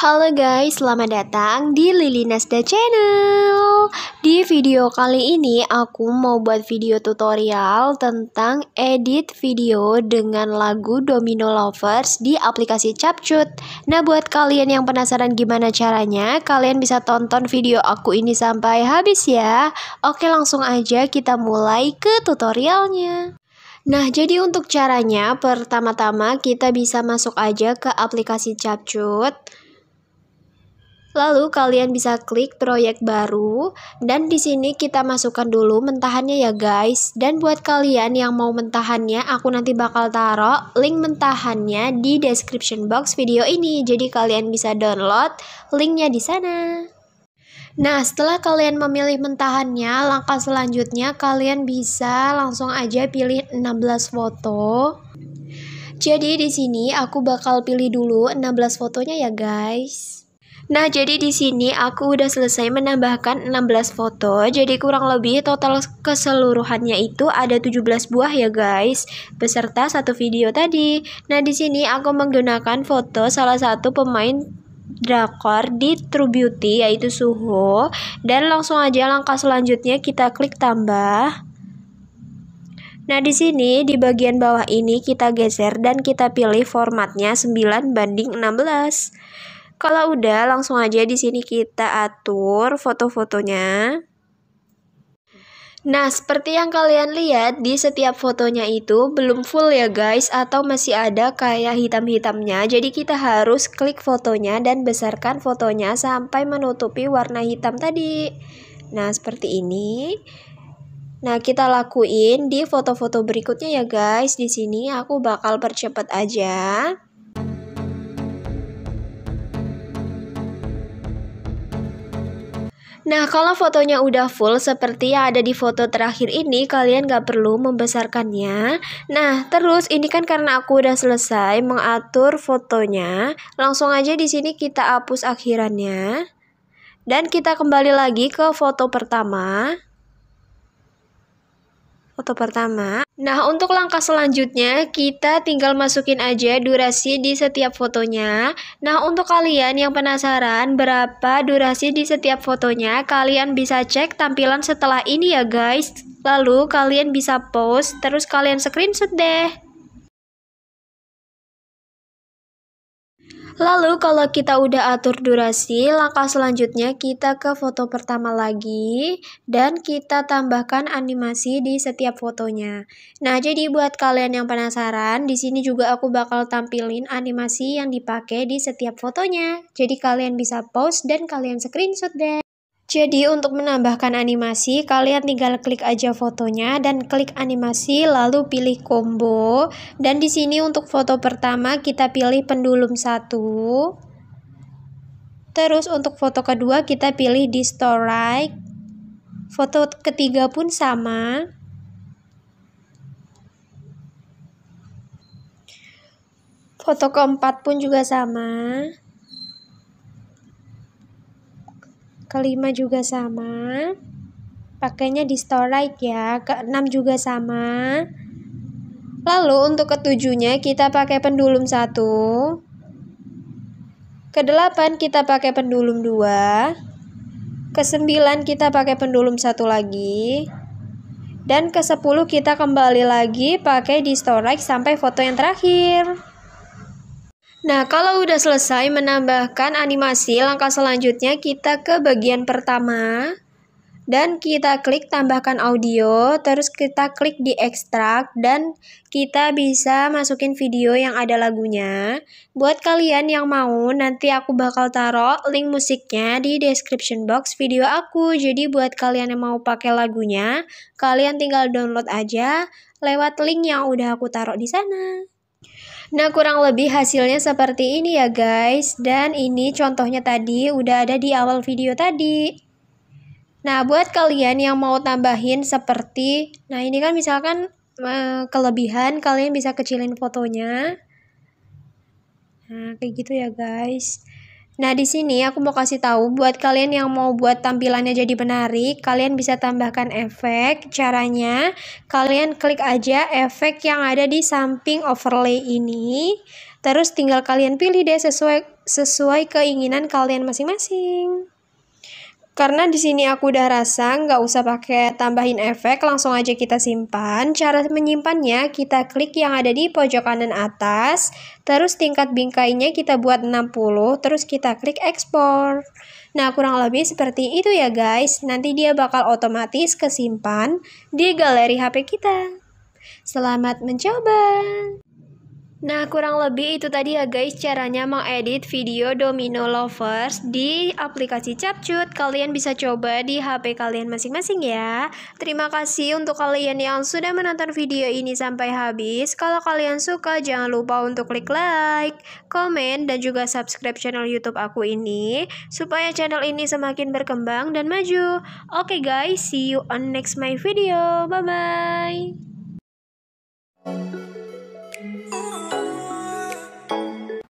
Halo guys, selamat datang di Lili Nasda Channel. Di video kali ini aku mau buat video tutorial tentang edit video dengan lagu Domino Lovers di aplikasi Capcut. Nah, buat kalian yang penasaran gimana caranya, kalian bisa tonton video aku ini sampai habis ya. Oke, langsung aja kita mulai ke tutorialnya. Nah, jadi untuk caranya, pertama-tama kita bisa masuk aja ke aplikasi Capcut. Lalu kalian bisa klik proyek baru dan di sini kita masukkan dulu mentahannya ya guys. Dan buat kalian yang mau mentahannya, aku nanti bakal taruh link mentahannya di description box video ini. Jadi kalian bisa download linknya di sana. Nah, setelah kalian memilih mentahannya, langkah selanjutnya kalian bisa langsung aja pilih 16 foto. Jadi di sini aku bakal pilih dulu 16 fotonya ya guys. Nah, jadi di sini aku udah selesai menambahkan 16 foto. Jadi kurang lebih total keseluruhannya itu ada 17 buah ya, guys, beserta satu video tadi. Nah, di sini aku menggunakan foto salah satu pemain drakor di True Beauty yaitu Suho dan langsung aja langkah selanjutnya kita klik tambah. Nah, di sini di bagian bawah ini kita geser dan kita pilih formatnya 9 banding 16. Kalau udah, langsung aja di sini kita atur foto-fotonya. Nah, seperti yang kalian lihat, di setiap fotonya itu belum full ya guys, atau masih ada kayak hitam-hitamnya. Jadi kita harus klik fotonya dan besarkan fotonya sampai menutupi warna hitam tadi. Nah, seperti ini. Nah, kita lakuin di foto-foto berikutnya ya guys. Di sini aku bakal percepat aja. Nah, kalau fotonya udah full seperti yang ada di foto terakhir ini, kalian gak perlu membesarkannya. Nah, terus ini kan karena aku udah selesai mengatur fotonya, langsung aja di sini kita hapus akhirannya. Dan kita kembali lagi ke foto pertama foto pertama. Nah, untuk langkah selanjutnya, kita tinggal masukin aja durasi di setiap fotonya. Nah, untuk kalian yang penasaran berapa durasi di setiap fotonya, kalian bisa cek tampilan setelah ini ya guys. Lalu kalian bisa post, terus kalian screenshot deh. Lalu kalau kita udah atur durasi, langkah selanjutnya kita ke foto pertama lagi dan kita tambahkan animasi di setiap fotonya. Nah, jadi buat kalian yang penasaran, di sini juga aku bakal tampilin animasi yang dipakai di setiap fotonya. Jadi kalian bisa pause dan kalian screenshot deh. Jadi untuk menambahkan animasi, kalian tinggal klik aja fotonya dan klik animasi lalu pilih combo. Dan di sini untuk foto pertama kita pilih pendulum satu. Terus untuk foto kedua kita pilih di distort. Foto ketiga pun sama. Foto keempat pun juga sama. kelima juga sama pakainya di store like ya keenam juga sama lalu untuk ketujuhnya kita pakai pendulum satu kedelapan kita pakai pendulum dua kesembilan kita pakai pendulum satu lagi dan ke sepuluh kita kembali lagi pakai di store like sampai foto yang terakhir Nah, kalau udah selesai menambahkan animasi, langkah selanjutnya kita ke bagian pertama dan kita klik tambahkan audio, terus kita klik di ekstrak dan kita bisa masukin video yang ada lagunya. Buat kalian yang mau, nanti aku bakal taruh link musiknya di description box video aku. Jadi buat kalian yang mau pakai lagunya, kalian tinggal download aja lewat link yang udah aku taruh di sana. Nah kurang lebih hasilnya seperti ini ya guys Dan ini contohnya tadi udah ada di awal video tadi Nah buat kalian yang mau tambahin seperti Nah ini kan misalkan eh, kelebihan kalian bisa kecilin fotonya Nah kayak gitu ya guys Nah, di sini aku mau kasih tahu buat kalian yang mau buat tampilannya jadi menarik, kalian bisa tambahkan efek. Caranya, kalian klik aja efek yang ada di samping overlay ini. Terus tinggal kalian pilih deh sesuai sesuai keinginan kalian masing-masing. Karena di sini aku udah rasa nggak usah pakai tambahin efek, langsung aja kita simpan. Cara menyimpannya kita klik yang ada di pojok kanan atas, terus tingkat bingkainya kita buat 60, terus kita klik ekspor. Nah, kurang lebih seperti itu ya guys. Nanti dia bakal otomatis kesimpan di galeri HP kita. Selamat mencoba! Nah, kurang lebih itu tadi ya guys caranya mengedit video Domino Lovers di aplikasi Capcut. Kalian bisa coba di HP kalian masing-masing ya. Terima kasih untuk kalian yang sudah menonton video ini sampai habis. Kalau kalian suka, jangan lupa untuk klik like, komen, dan juga subscribe channel YouTube aku ini supaya channel ini semakin berkembang dan maju. Oke guys, see you on next my video. Bye-bye.